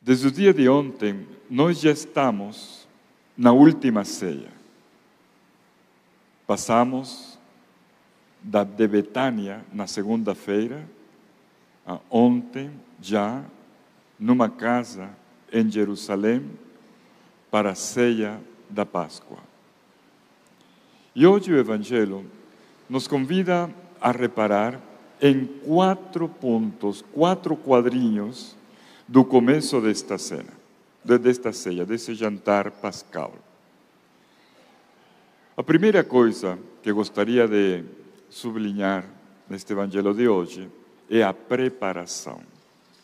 Desde el día de ontem, nós ya estamos na última ceia. Pasamos da, de Betania na segunda-feira, a ontem já, numa casa En em Jerusalén para a ceia da Páscoa. Y e hoje o Evangelho nos convida a reparar em quatro pontos, quatro quadrinhos do começo desta cena, desta ceia, desse jantar pascal. A primeira coisa que gostaria de sublinhar neste evangelho de hoje é a preparação.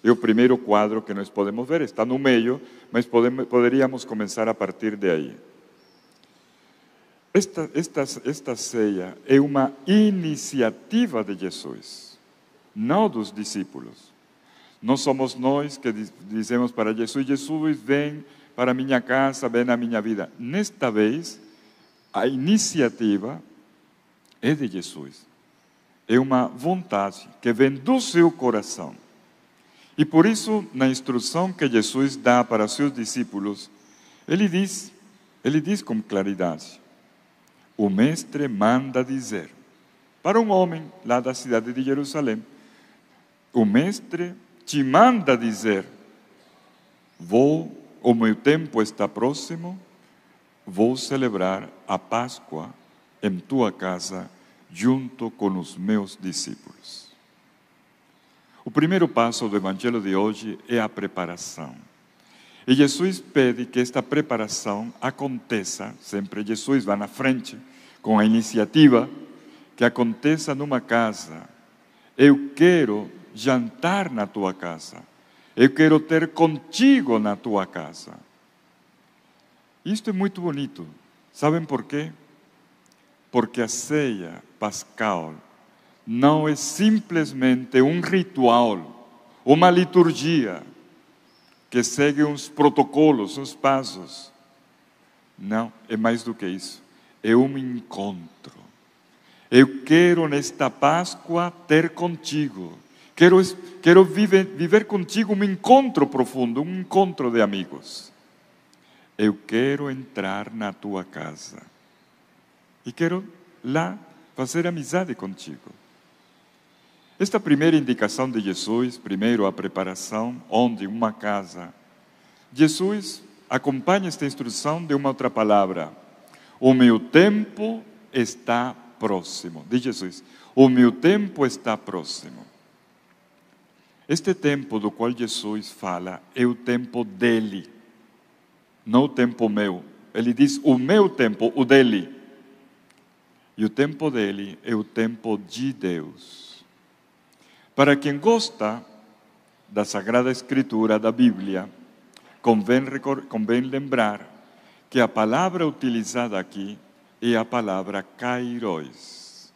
É o primeiro quadro que nós podemos ver, está no meio, mas podemos, poderíamos começar a partir de aí. Esta, esta, esta ceia é uma iniciativa de Jesus, não dos discípulos. Não somos nós que dizemos para Jesus: Jesus, vem para minha casa, vem na minha vida. Nesta vez, a iniciativa é de Jesus. É uma vontade que vem do seu coração. E por isso, na instrução que Jesus dá para seus discípulos, ele diz, ele diz com claridade: o mestre manda dizer. Para um homem lá da cidade de Jerusalém, o mestre te manda dizer: Vou, o meu tempo está próximo, vou celebrar a Páscoa em tua casa, junto com os meus discípulos. O primeiro passo do evangelho de hoje é a preparação. E Jesus pede que esta preparação aconteça, sempre Jesus vai na frente com a iniciativa que aconteça numa casa. Eu quero jantar na tua casa. Eu quero ter contigo na tua casa. Isto é muito bonito. Sabem por quê? Porque a ceia pascal não é simplesmente um ritual, uma liturgia que segue uns protocolos, uns passos. Não, é mais do que isso eu me encontro. Eu quero nesta Páscoa ter contigo. Quero, quero viver, viver contigo um encontro profundo, um encontro de amigos. Eu quero entrar na tua casa. E quero lá fazer amizade contigo. Esta primeira indicação de Jesus, primeiro a preparação, onde uma casa. Jesus acompanha esta instrução de uma outra palavra, o meu tempo está próximo. Diz Jesus: O meu tempo está próximo. Este tempo do qual Jesus fala é o tempo dele, não o tempo meu. Ele diz: O meu tempo, o dele. E o tempo dele é o tempo de Deus. Para quem gosta da Sagrada Escritura, da Bíblia, convém, convém lembrar que a palavra utilizada aqui é a palavra kairos.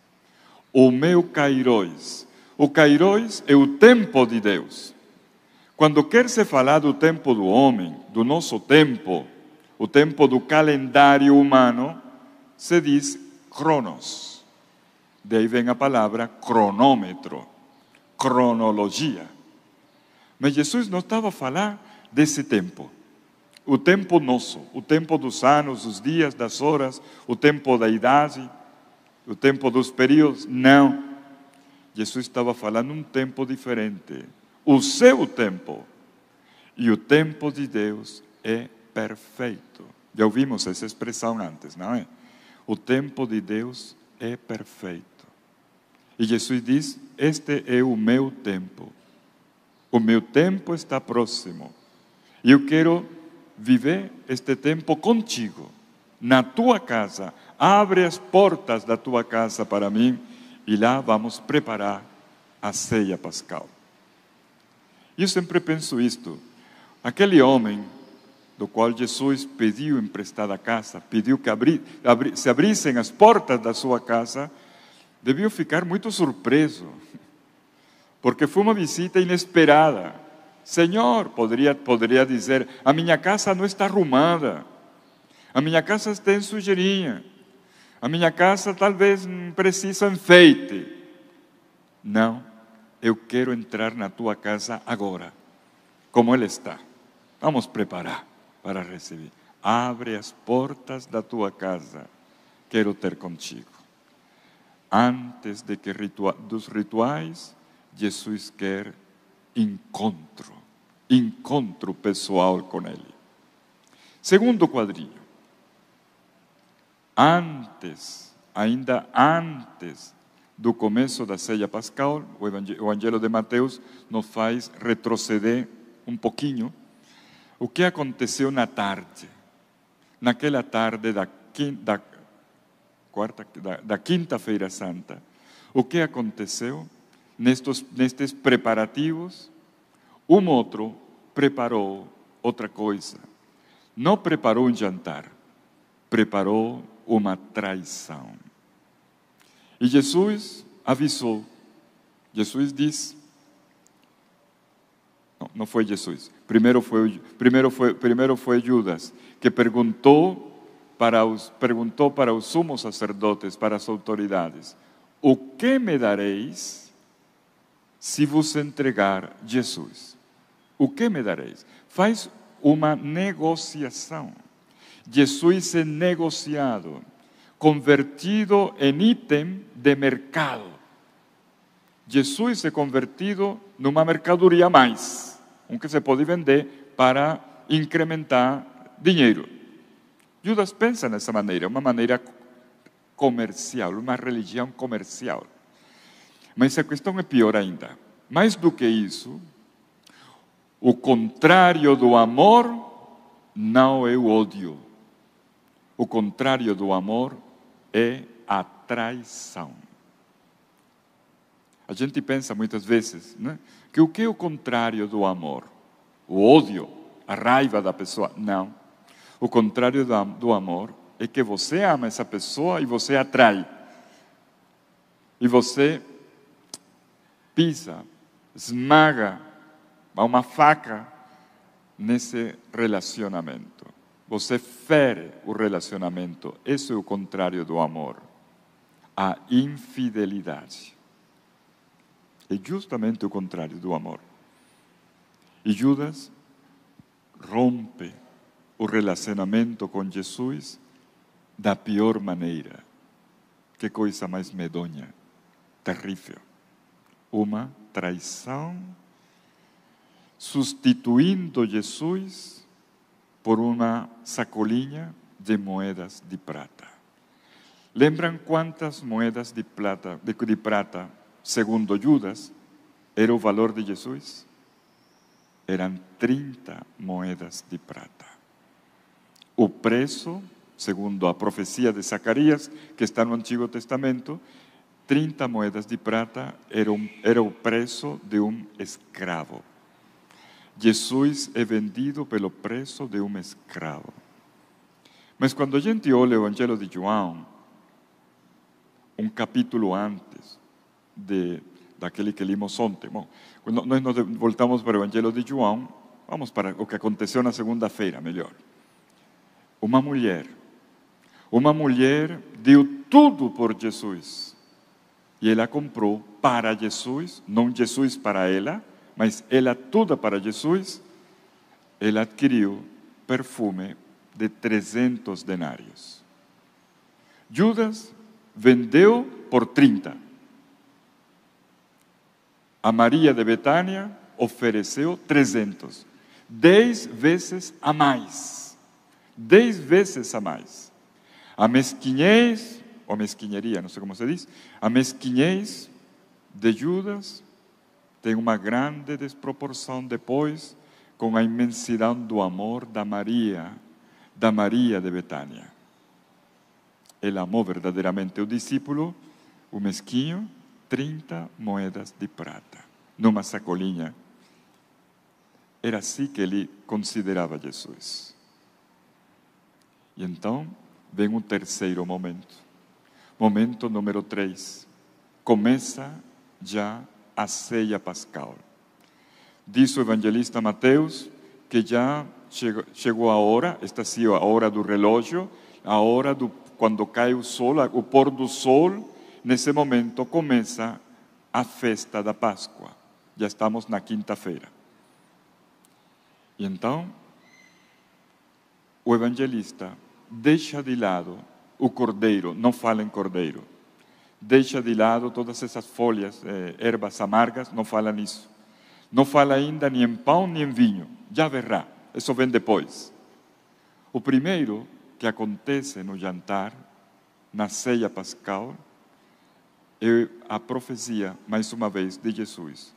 O meu kairos. O kairos é o tempo de Deus. Quando quer se falar do tempo do homem, do nosso tempo, o tempo do calendário humano, se diz cronos. Daí vem a palavra cronômetro, cronologia. Mas Jesus não estava a falar desse tempo o tempo nosso, o tempo dos anos, dos dias, das horas, o tempo da idade, o tempo dos períodos. Não. Jesus estava falando um tempo diferente. O seu tempo. E o tempo de Deus é perfeito. Já ouvimos essa expressão antes, não é? O tempo de Deus é perfeito. E Jesus diz: Este é o meu tempo. O meu tempo está próximo. E eu quero viver este tempo contigo, na tua casa. Abre as portas da tua casa para mim e lá vamos preparar a ceia pascal. Eu sempre penso isto. Aquele homem do qual Jesus pediu emprestada a casa, pediu que abri, abri, se abrissem as portas da sua casa, devia ficar muito surpreso, porque foi uma visita inesperada. Senhor, poderia, poderia dizer: a minha casa não está arrumada, a minha casa tem sujeirinha, a minha casa talvez precise enfeite. Não, eu quero entrar na tua casa agora, como ela está. Vamos preparar para receber. Abre as portas da tua casa, quero ter contigo. Antes de que ritua dos rituais, Jesus quer encontro, encontro pessoal com Ele. Segundo quadrinho, antes, ainda antes do começo da ceia pascal, o Evangelho de Mateus nos faz retroceder um pouquinho o que aconteceu na tarde, naquela tarde da, quinta, da quarta, da, da quinta-feira santa. O que aconteceu? En estos preparativos, Un otro preparó otra cosa No preparó un jantar, Preparó una traición Y Jesús avisó Jesús dice No, no fue Jesús Primero fue Judas, que preguntó para os, para sumos sacerdotes, para las autoridades: O me daréis? se vos entregar Jesus, o que me dareis? Faz uma negociação. Jesus é negociado, convertido em item de mercado. Jesus é convertido numa mercadoria a mais, um que se pode vender para incrementar dinheiro. Judas pensa nessa maneira, uma maneira comercial, uma religião comercial. Mas a questão é pior ainda. Mais do que isso, o contrário do amor não é o ódio. O contrário do amor é a traição. A gente pensa muitas vezes né, que o que é o contrário do amor? O ódio, a raiva da pessoa. Não. O contrário do amor é que você ama essa pessoa e você a E você pisa, esmaga a uma faca nesse relacionamento. Você fere o relacionamento. Isso é o contrário do amor. A infidelidade. É justamente o contrário do amor. E Judas rompe o relacionamento com Jesus da pior maneira. Que coisa mais medonha, terrível. traición, traición a Jesús por una sacolinha de moedas de prata. ¿Lembran cuántas moedas de plata, de, prata, segundo Judas, era el valor de Jesús? Eran 30 moedas de prata. O preso, segundo a profecía de Zacarías, que está el Antiguo Testamento, 30 moedas de prata eram, era o preço de um escravo. Jesus é vendido pelo preço de um escravo. Mas quando a gente olha o Evangelho de João, um capítulo antes de, daquele que limos ontem, bom, quando nós nos voltamos para o Evangelho de João, vamos para o que aconteceu na segunda-feira, melhor. Uma mulher, uma mulher deu tudo por Jesus e ela comprou para Jesus, não Jesus para ela, mas ela toda para Jesus. Ela adquiriu perfume de 300 denários. Judas vendeu por 30. A Maria de Betânia ofereceu 300. Dez vezes a mais. Dez vezes a mais. A mesquinhez a mesquinharia, não sei como se diz, a mesquinhez de Judas tem uma grande desproporção depois com a imensidão do amor da Maria, da Maria de Betânia. Ele amou verdadeiramente o discípulo, o mesquinho, 30 moedas de prata, numa sacolinha. Era assim que ele considerava Jesus. E então vem um terceiro momento. Momento número 3. Começa já a ceia pascal. Diz o evangelista Mateus que já chegou, a hora, esta sim, a hora do relógio, a hora do quando cai o sol, o pôr do sol, nesse momento começa a festa da Páscoa. Já estamos na quinta-feira. E então, o evangelista deixa de lado o cordeiro, não fala em cordeiro. Deixa de lado todas essas folhas, eh, ervas amargas, não fala nisso. Não fala ainda nem em pão nem em vinho, já verá, isso vem depois. O primeiro que acontece no jantar, na ceia pascal, é a profecia, mais uma vez, de Jesus: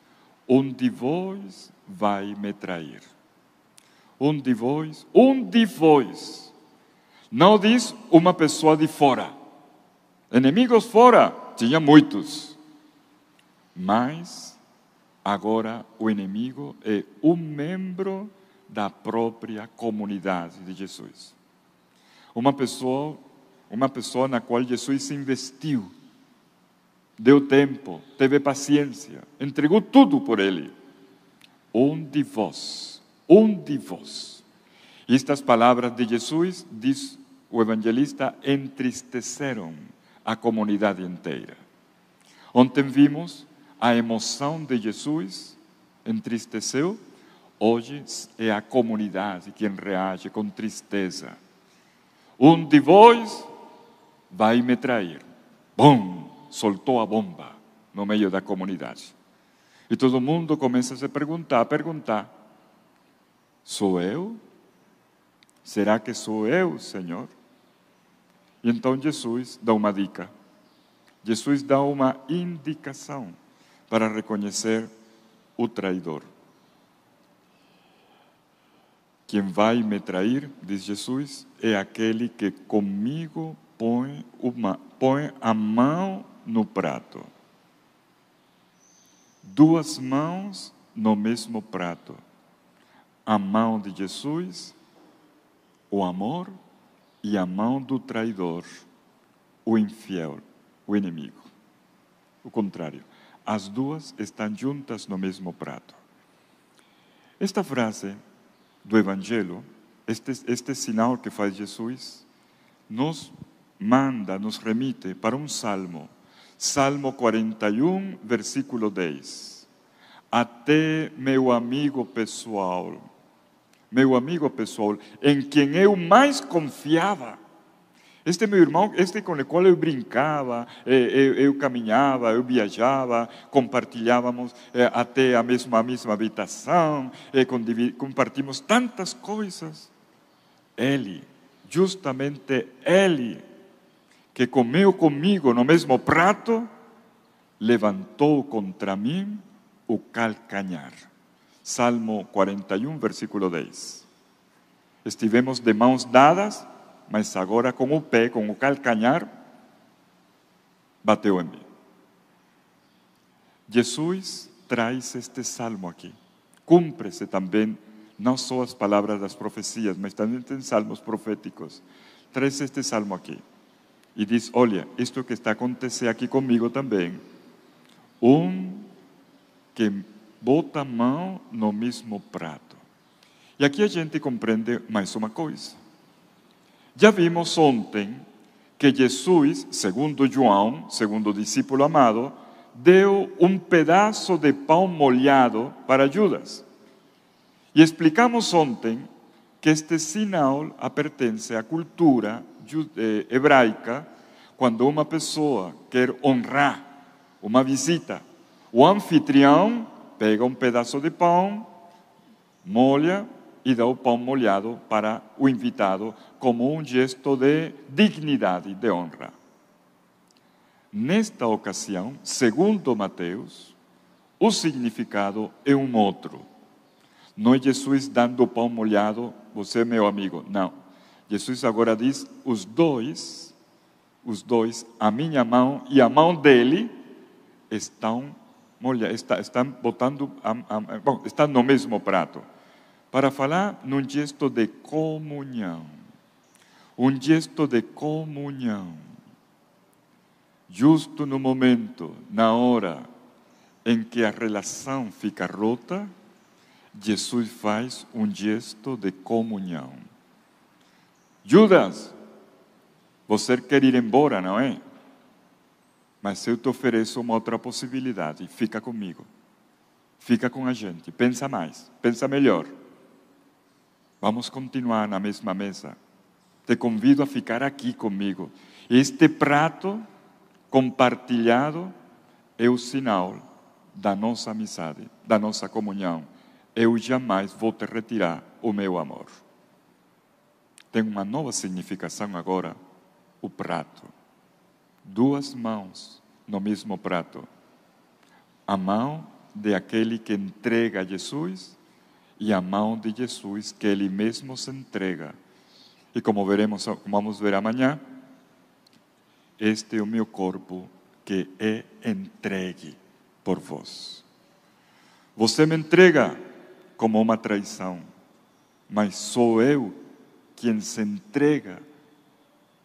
Um de vós vai me trair. Um de vós, um de vós não diz uma pessoa de fora. Inimigos fora, tinha muitos. Mas agora o inimigo é um membro da própria comunidade de Jesus. Uma pessoa, uma pessoa na qual Jesus se investiu, deu tempo, teve paciência, entregou tudo por ele. Um de vós, um de vós Estas palabras de Jesús, dice o evangelista, entristecieron a comunidad entera. Ontem vimos a emoción de Jesús, entristeceu, Hoy es a comunidad quien reage con tristeza. Un de va vai me trair. Bom, Soltó a bomba no de da comunidad. Y todo el mundo comienza a se preguntar. a perguntar, sou eu? Será que sou eu, Senhor? E então Jesus dá uma dica. Jesus dá uma indicação para reconhecer o traidor. Quem vai me trair, diz Jesus, é aquele que comigo põe, uma, põe a mão no prato. Duas mãos no mesmo prato. A mão de Jesus o amor e a mão do traidor, o infiel, o inimigo. O contrário, as duas estão juntas no mesmo prato. Esta frase do Evangelho, este, este sinal que faz Jesus, nos manda, nos remite para um salmo. Salmo 41, versículo 10. Até meu amigo pessoal meu amigo pessoal, em quem eu mais confiava. Este meu irmão, este com o qual eu brincava, eh, eu, eu caminhava, eu viajava, compartilhávamos eh, até a mesma, a mesma habitação, eh, compartimos tantas coisas. Ele, justamente ele, que comeu comigo no mesmo prato, levantou contra mim o calcanhar. Salmo 41, versículo 10. Estivemos de manos dadas, mas agora con o pé, con o calcanhar, bateu en mí. Jesús traz este salmo aquí. Cúmprese también, no solo las palabras de las profecías, sino también en salmos proféticos. Traz este salmo aquí. Y dice, Olha, esto que está acontecendo aquí conmigo también. Un que bota a mão no mesmo prato. E aqui a gente compreende mais uma coisa. Já vimos ontem que Jesus, segundo João, segundo discípulo amado, deu um pedaço de pão molhado para Judas. E explicamos ontem que este sinal pertence à cultura eh, hebraica quando uma pessoa quer honrar uma visita. O anfitrião pega um pedaço de pão, molha e dá o pão molhado para o invitado, como um gesto de dignidade, de honra. Nesta ocasião, segundo Mateus, o significado é um outro. Não é Jesus dando o pão molhado, você é meu amigo. Não. Jesus agora diz: os dois, os dois, a minha mão e a mão dele, estão Molha, está, estão botando, a, bom, estão no mesmo prato. Para falar num gesto de comunhão. Um gesto de comunhão. Justo no momento, na hora em que a relação fica rota, Jesus faz um gesto de comunhão. Judas, você quer ir embora, não é? Mas eu te ofereço uma outra possibilidade. Fica comigo. Fica com a gente. Pensa mais. Pensa melhor. Vamos continuar na mesma mesa. Te convido a ficar aqui comigo. Este prato compartilhado é o sinal da nossa amizade, da nossa comunhão. Eu jamais vou te retirar o meu amor. Tem uma nova significação agora: o prato duas mãos no mesmo prato. A mão de aquele que entrega Jesus e a mão de Jesus que ele mesmo se entrega. E como veremos, como vamos ver amanhã, este é o meu corpo que é entregue por vós. Você me entrega como uma traição, mas sou eu quem se entrega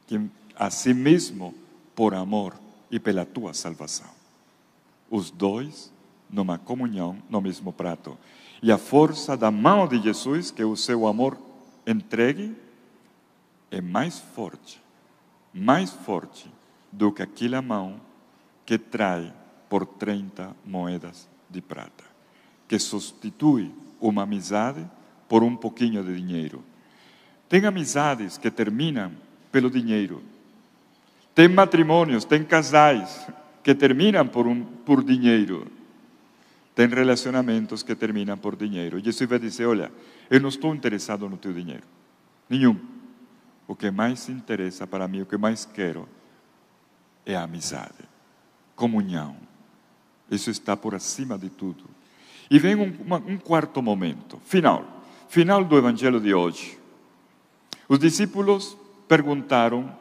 quem a si mesmo por amor e pela tua salvação. Os dois numa comunhão no mesmo prato. E a força da mão de Jesus, que o seu amor entregue, é mais forte, mais forte do que aquela mão que trai por 30 moedas de prata, que substitui uma amizade por um pouquinho de dinheiro. Tem amizades que terminam pelo dinheiro, tem matrimônios, tem casais que terminam por, um, por dinheiro. Tem relacionamentos que terminam por dinheiro. Jesus vai dizer: Olha, eu não estou interessado no teu dinheiro. Nenhum. O que mais interessa para mim, o que mais quero, é a amizade, comunhão. Isso está por acima de tudo. E vem um, uma, um quarto momento, final. Final do evangelho de hoje. Os discípulos perguntaram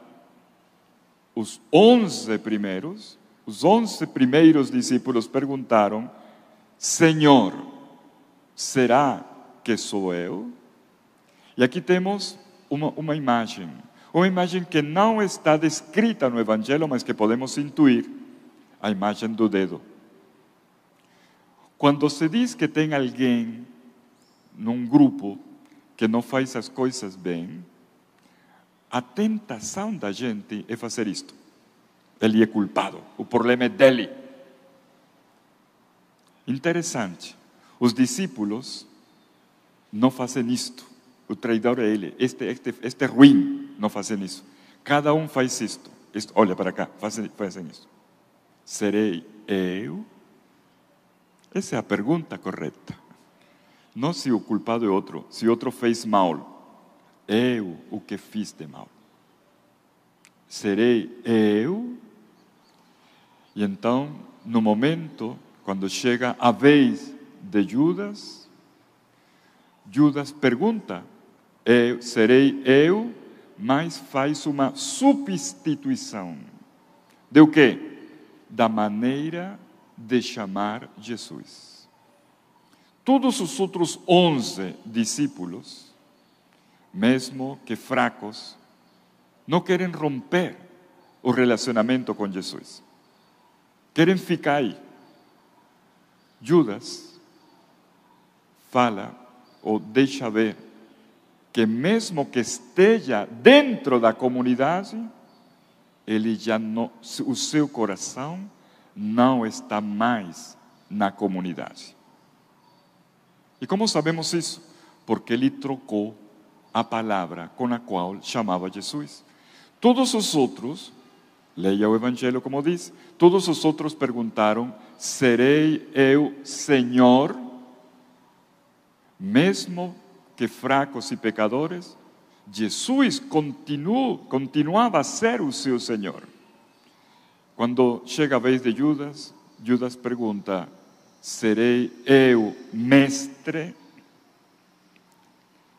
os onze primeiros, os onze primeiros discípulos perguntaram: Senhor, será que sou eu? E aqui temos uma, uma imagem, uma imagem que não está descrita no Evangelho, mas que podemos intuir a imagem do dedo. Quando se diz que tem alguém num grupo que não faz as coisas bem, a tentação da gente é fazer esto Ele é culpado, o problema é dele. Interesante, os discípulos no fazem esto O traidor é ele, este, este, este ruim, não fazem isso. Cada um faz esto, isto olha para cá, fazem, esto isso. Serei eu? Essa é a pergunta correta. Não se o culpado é outro, si outro fez mal eu o que fiz de mal. Serei eu. E então, no momento, quando chega a vez de Judas, Judas pergunta: eu, Serei eu? Mas faz uma substituição. De o quê? Da maneira de chamar Jesus. Todos os outros onze discípulos mesmo que fracos, não querem romper o relacionamento com Jesus. Querem ficar aí. Judas fala ou deixa ver que, mesmo que esteja dentro da comunidade, ele já não, o seu coração não está mais na comunidade. E como sabemos isso? Porque ele trocou a palabra con la cual llamaba Jesús. Todos os outros, leia o como dice, todos os preguntaron: perguntaram: Serei eu Senhor? Mesmo que fracos y pecadores, Jesús continuaba a ser su seu Senhor. llega chega vez de Judas, Judas pregunta, Serei eu mestre?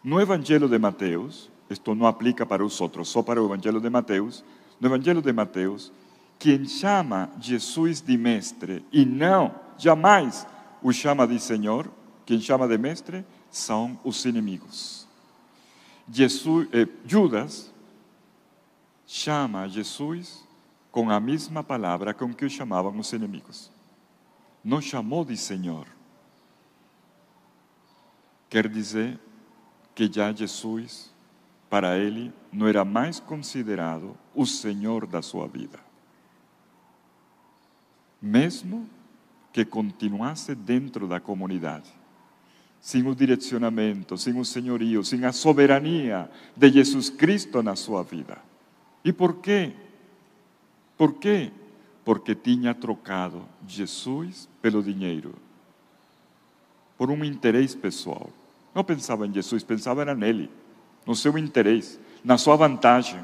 No Evangelho de Mateus, isto não aplica para os outros, só para o Evangelho de Mateus, no Evangelho de Mateus, quem chama Jesus de mestre e não, jamais o chama de Senhor, quem chama de mestre são os inimigos. Jesus, eh, Judas chama Jesus com a mesma palavra com que o chamavam os inimigos. Não chamou de Senhor. Quer dizer, que já Jesus, para ele, não era mais considerado o Senhor da sua vida. Mesmo que continuasse dentro da comunidade, sem o direcionamento, sem o senhorio, sem a soberania de Jesus Cristo na sua vida. E por quê? Por quê? Porque tinha trocado Jesus pelo dinheiro, por um interesse pessoal. Não pensava em Jesus, pensava era nele, no seu interesse, na sua vantagem.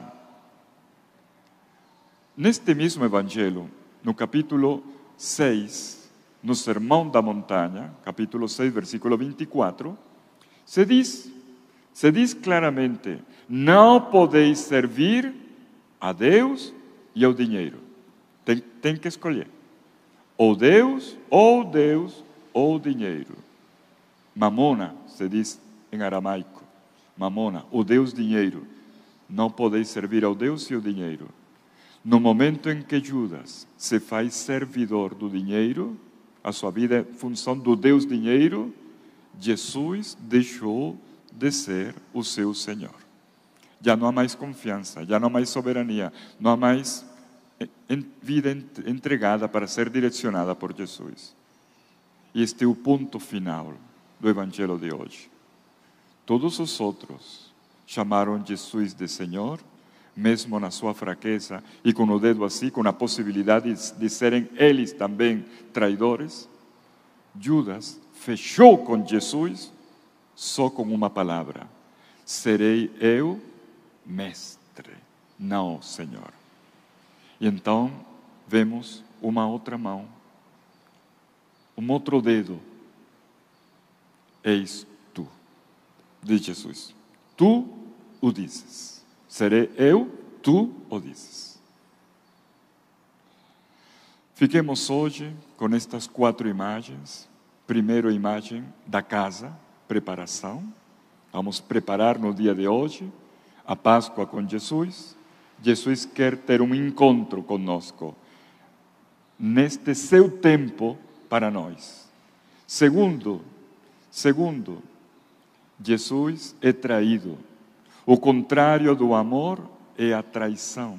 Neste mesmo evangelho, no capítulo 6, no Sermão da Montanha, capítulo 6, versículo 24, se diz, se diz claramente: não podeis servir a Deus e ao dinheiro. Tem, tem que escolher. Ou Deus, ou Deus, ou dinheiro. Mamona, se diz em aramaico. Mamona, o Deus dinheiro. Não podeis servir ao Deus e ao dinheiro. No momento em que Judas se faz servidor do dinheiro, a sua vida é função do Deus dinheiro, Jesus deixou de ser o seu Senhor. Já não há mais confiança, já não há mais soberania, não há mais eh, vida entregada para ser direcionada por Jesus. E este é o ponto final do Evangelho de hoje. Todos os outros chamaram Jesus de Senhor, mesmo na sua fraqueza e com o dedo assim, com a possibilidade de serem eles também traidores. Judas fechou com Jesus só com uma palavra: Serei eu mestre, não Senhor. E então vemos uma outra mão, um outro dedo Eis tu, diz Jesus. Tu o dizes. Serei eu, tu o dizes. Fiquemos hoje com estas quatro imagens. Primeiro, a imagem da casa, preparação. Vamos preparar no dia de hoje a Páscoa com Jesus. Jesus quer ter um encontro conosco neste seu tempo para nós. Segundo, Segundo, Jesus é traído. O contrário do amor é a traição.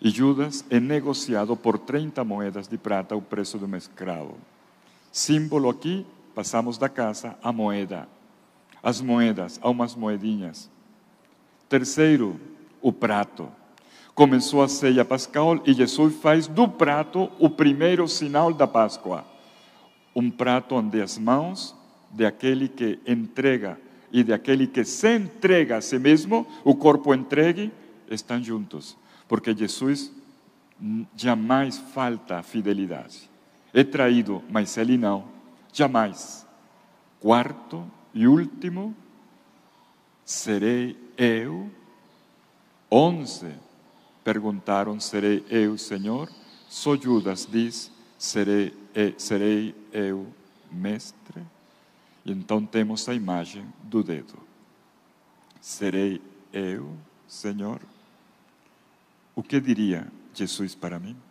E Judas é negociado por 30 moedas de prata o preço de um escravo. Símbolo aqui, passamos da casa à moeda. As moedas, a umas moedinhas. Terceiro, o prato. Começou a ceia pascal e Jesus faz do prato o primeiro sinal da Páscoa. Um prato onde as mãos de aquel que entrega y de aquel que se entrega a sí mismo o cuerpo entregue, están juntos, porque Jesús jamás falta fidelidad, he traído, mas él no, jamás cuarto y último, seré eu? once preguntaron, seré eu, Señor soy Judas dice seré yo eh, eu, mestre? Então temos a imagem do dedo. Serei eu, Senhor? O que diria Jesus para mim?